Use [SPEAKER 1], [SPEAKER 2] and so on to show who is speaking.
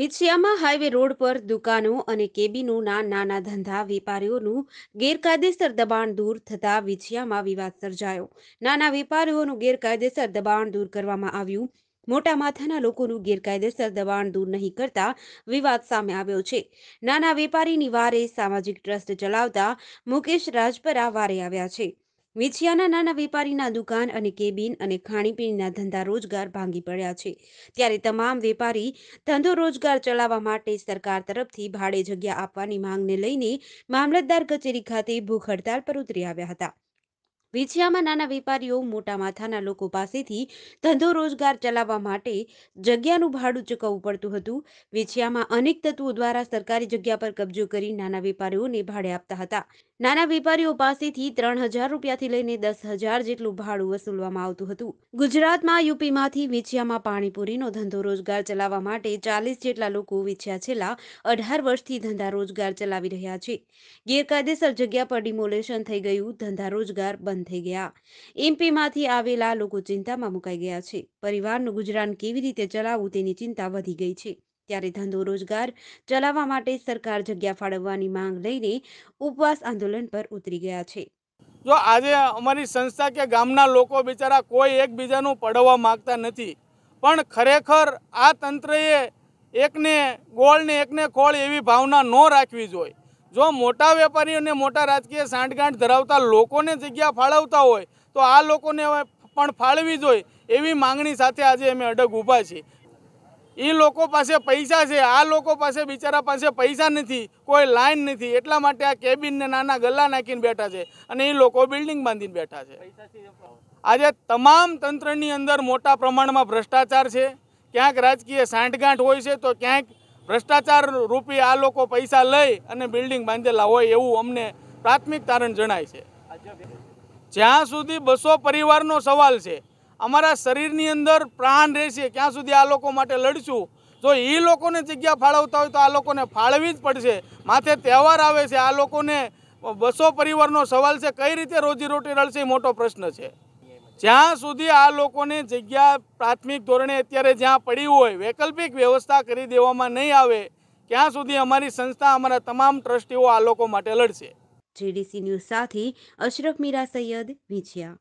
[SPEAKER 1] વિછિયામાં highway road પર દુકાનો અને કેબિનોના નાના ધંધા વેપારીઓનું ગેરકાયદેસર દબાણ દૂર થતાં વિછિયામાં વિવાદ સર્જાયો નાના વેપારીઓનું ગેરકાયદેસર દબાણ દૂર કરવામાં આવ્યું મોટા માથાના લોકોનું ગેરકાયદેસર દબાણ દૂર નહીં કરતા વિવાદ સામે આવ્યો છે નાના વેપારીની વારે સામાજિક ટ્રસ્ટ ચલાવતા મુકેશ રાજપરા વારે આવ્યા છે વેચિયાના નાના વેપારીના દુકાન અને કેબિન અને ખાણીપીણીના ધંધા રોજગાર ભાંગી પડ્યા છે ત્યારે તમામ વેપારી ધંધો રોજગાર ચલાવવા માટે સરકાર તરફથી ભાડે જગ્યા આપવાની માંગને લઈને મામલતદાર કચેરી ખાતે ભૂખ હડતાલ પર ઉતરી આવ્યા હતા વેચિયામાં નાના વેપારીઓ મોટા માથાના લોકો પાસેથી ધંધો રોજગાર ચલાવવા માટે જગ્યાનું ભાડું ચૂકવવું પડતું હતું વેચિયામાં અનેક તત્વો દ્વારા સરકારી જગ્યા પર કબજો કરી નાના વેપારીઓને ભાડે આપતા હતા નાના વેપારીઓ પાસેથી ત્રણ હજાર રૂપિયાથી લઈને દસ હજાર જેટલું ભાડું વસૂલવામાં આવતું હતું ગુજરાતમાં યુપીમાંથી વિછિયામાં પાણીપુરીનો ધંધો રોજગાર ચલાવવા માટે ચાલીસ જેટલા લોકો વિછ્યા છેલ્લા અઢાર વર્ષથી ધંધા રોજગાર ચલાવી રહ્યા છે ગેરકાયદેસર જગ્યા પર ડિમોલેશન થઈ ગયું ધંધા રોજગાર બંધ થઈ ગયા એમપીમાંથી આવેલા લોકો ચિંતામાં મુકાઈ ગયા છે પરિવારનું ગુજરાન કેવી રીતે ચલાવવું તેની ચિંતા વધી ગઈ છે ત્યારે ધંધો રોજગાર ચલાવવા માટે સરકાર જગ્યા ફાળવવાની માંગ લઈને ઉપવાસ આંદોલન પર ઉતરી ગયા છે
[SPEAKER 2] જો આજે અમારી સંસ્થા કે ગામના લોકો બિચારા કોઈ એકબીજાનું પડવા માગતા નથી પણ ખરેખર આ તંત્રએ એકને ગોળને એકને ખોળ એવી ભાવના ન રાખવી જોઈએ જો મોટા વેપારીઓ અને મોટા રાજકીય સાંઠગાંઠ ધરાવતા લોકોને જગ્યા ફાળવતા હોય તો આ લોકોને પણ ફાળવી જોઈએ એવી માંગણી સાથે આજે અમે અડગ ઊભા છીએ એ લોકો પાસે પૈસા છે આ લોકો પાસે બિચારા પાસે પૈસા નથી કોઈ લાઈન નથી એટલા માટે આ કેબિનને નાના ગલ્લા નાખીને બેઠા છે અને એ લોકો બિલ્ડિંગ બાંધીને બેઠા છે આજે તમામ તંત્રની અંદર મોટા પ્રમાણમાં ભ્રષ્ટાચાર છે ક્યાંક રાજકીય સાંઠગાંઠ હોય છે તો ક્યાંક ભ્રષ્ટાચાર રૂપી આ લોકો પૈસા લઈ અને બિલ્ડિંગ બાંધેલા હોય એવું અમને પ્રાથમિક તારણ જણાય છે જ્યાં સુધી બસો પરિવારનો સવાલ છે અમારા શરીરની અંદર પ્રાણ રહેશે ક્યાં સુધી આ લોકો માટે લડશું જો એ લોકોને જગ્યા ફાળવતા હોય તો આ લોકોને ફાળવી જ પડશે માથે તહેવાર આવે છે આ લોકોને બસો પરિવારનો સવાલ છે કઈ રીતે રોજીરોટી રળશે એ મોટો પ્રશ્ન છે જ્યાં સુધી આ લોકોને જગ્યા પ્રાથમિક ધોરણે અત્યારે જ્યાં પડી હોય વૈકલ્પિક વ્યવસ્થા કરી દેવામાં નહીં આવે ત્યાં સુધી અમારી સંસ્થા અમારા તમામ ટ્રસ્ટીઓ આ લોકો માટે લડશે જીડીસી ન્યૂઝ સાથે અશરફ મીરા સૈયદ વિછિયા